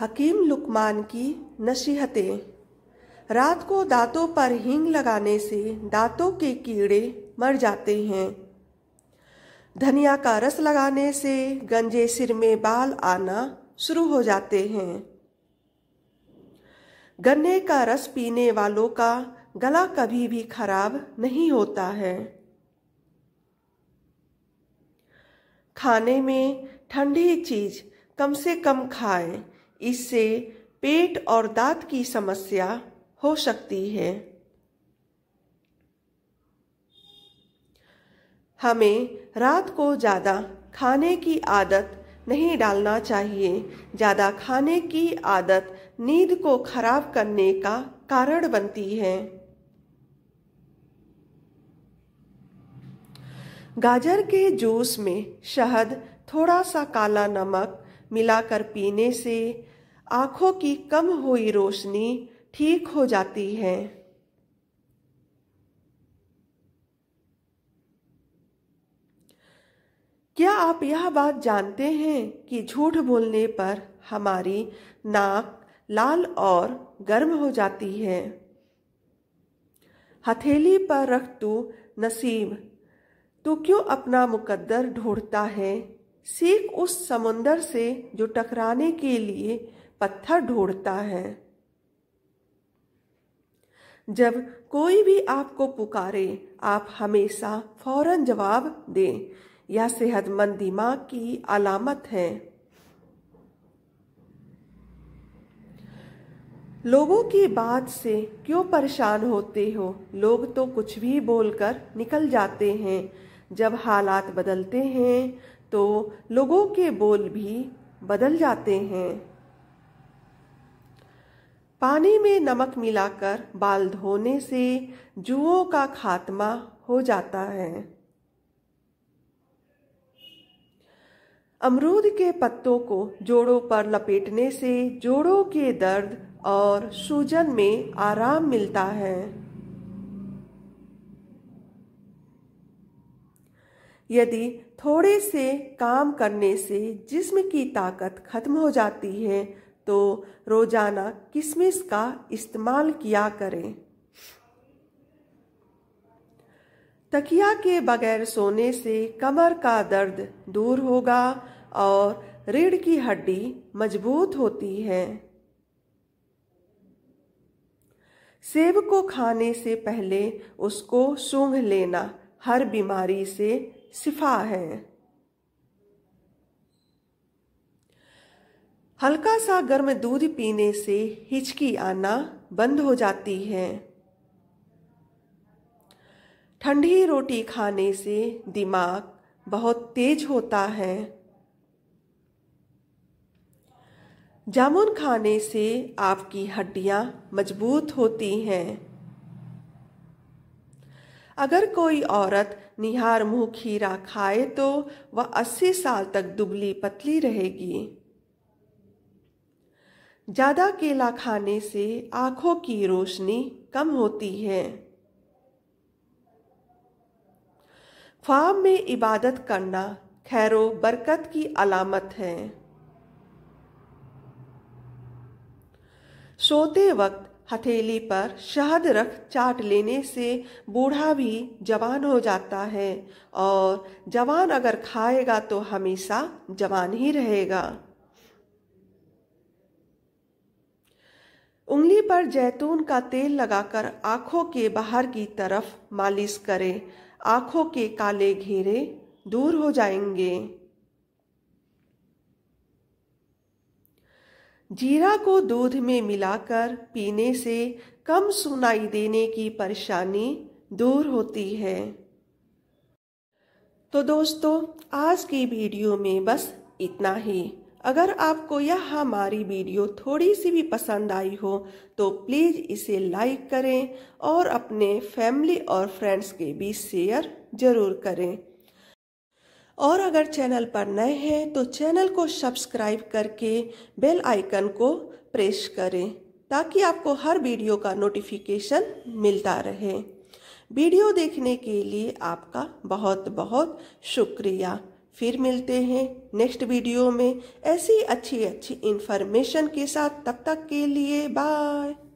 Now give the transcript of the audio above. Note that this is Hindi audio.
हकीम लुकमान की नसीहतें रात को दांतों पर हींग लगाने से दांतों के कीड़े मर जाते हैं धनिया का रस लगाने से गंजे सिर में बाल आना शुरू हो जाते हैं गन्ने का रस पीने वालों का गला कभी भी खराब नहीं होता है खाने में ठंडी चीज कम से कम खाएं इससे पेट और दांत की समस्या हो सकती है हमें रात को ज़्यादा खाने की आदत नहीं डालना चाहिए ज़्यादा खाने की आदत नींद को खराब करने का कारण बनती है गाजर के जूस में शहद थोड़ा सा काला नमक मिलाकर पीने से आँखों की कम हुई रोशनी ठीक हो जाती है क्या आप यह बात जानते हैं कि झूठ बोलने पर हमारी नाक लाल और गर्म हो जाती है हथेली पर रख तू नसीब तू क्यों अपना मुकद्दर ढूंढता है सीख उस समुंदर से जो टकराने के लिए पत्थर ढोड़ता है जब कोई भी आपको पुकारे आप हमेशा फौरन जवाब दें यह सेहतमंद दिमाग की अलामत है लोगों की बात से क्यों परेशान होते हो लोग तो कुछ भी बोलकर निकल जाते हैं जब हालात बदलते हैं तो लोगों के बोल भी बदल जाते हैं पानी में नमक मिलाकर बाल धोने से जुओं का खात्मा हो जाता है अमरूद के पत्तों को जोड़ों पर लपेटने से जोड़ों के दर्द और सूजन में आराम मिलता है यदि थोड़े से काम करने से जिस्म की ताकत खत्म हो जाती है तो रोज़ाना किशमिश का इस्तेमाल किया करें तकिया के बगैर सोने से कमर का दर्द दूर होगा और रीढ़ की हड्डी मजबूत होती है सेब को खाने से पहले उसको सूंघ लेना हर बीमारी से सिफा है हल्का सा गर्म दूध पीने से हिचकी आना बंद हो जाती है ठंडी रोटी खाने से दिमाग बहुत तेज होता है जामुन खाने से आपकी हड्डियां मजबूत होती हैं अगर कोई औरत निहार मुंह खीरा खाए तो वह 80 साल तक दुबली पतली रहेगी ज़्यादा केला खाने से आँखों की रोशनी कम होती है फार्म में इबादत करना खैरो बरकत की अलामत है सोते वक्त हथेली पर शहद रख चाट लेने से बूढ़ा भी जवान हो जाता है और जवान अगर खाएगा तो हमेशा जवान ही रहेगा उंगली पर जैतून का तेल लगाकर आंखों के बाहर की तरफ मालिश करें आंखों के काले घेरे दूर हो जाएंगे जीरा को दूध में मिलाकर पीने से कम सुनाई देने की परेशानी दूर होती है तो दोस्तों आज की वीडियो में बस इतना ही अगर आपको यह हमारी वीडियो थोड़ी सी भी पसंद आई हो तो प्लीज़ इसे लाइक करें और अपने फैमिली और फ्रेंड्स के बीच शेयर ज़रूर करें और अगर चैनल पर नए हैं तो चैनल को सब्सक्राइब करके बेल आइकन को प्रेस करें ताकि आपको हर वीडियो का नोटिफिकेशन मिलता रहे वीडियो देखने के लिए आपका बहुत बहुत शुक्रिया फिर मिलते हैं नेक्स्ट वीडियो में ऐसी अच्छी अच्छी इन्फॉर्मेशन के साथ तब तक के लिए बाय